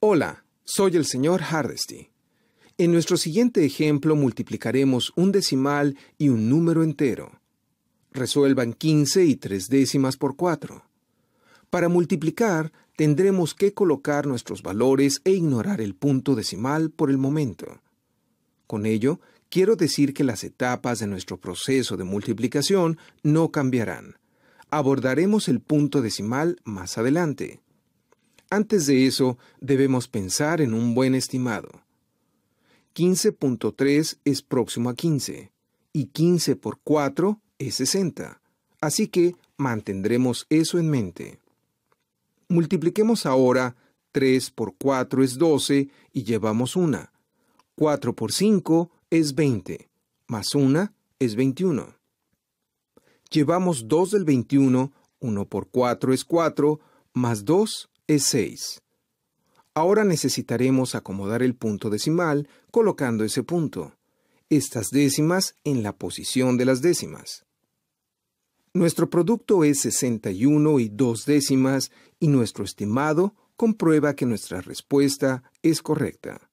Hola, soy el señor Hardesty. En nuestro siguiente ejemplo multiplicaremos un decimal y un número entero. Resuelvan 15 y tres décimas por 4. Para multiplicar, tendremos que colocar nuestros valores e ignorar el punto decimal por el momento. Con ello, quiero decir que las etapas de nuestro proceso de multiplicación no cambiarán. Abordaremos el punto decimal más adelante. Antes de eso, debemos pensar en un buen estimado. 15.3 es próximo a 15, y 15 por 4 es 60, así que mantendremos eso en mente. Multipliquemos ahora 3 por 4 es 12 y llevamos 1. 4 por 5 es 20, más 1 es 21. Llevamos 2 del 21, 1 por 4 es 4, más 2 es es 6. Ahora necesitaremos acomodar el punto decimal colocando ese punto, estas décimas en la posición de las décimas. Nuestro producto es 61 y 2 décimas y nuestro estimado comprueba que nuestra respuesta es correcta.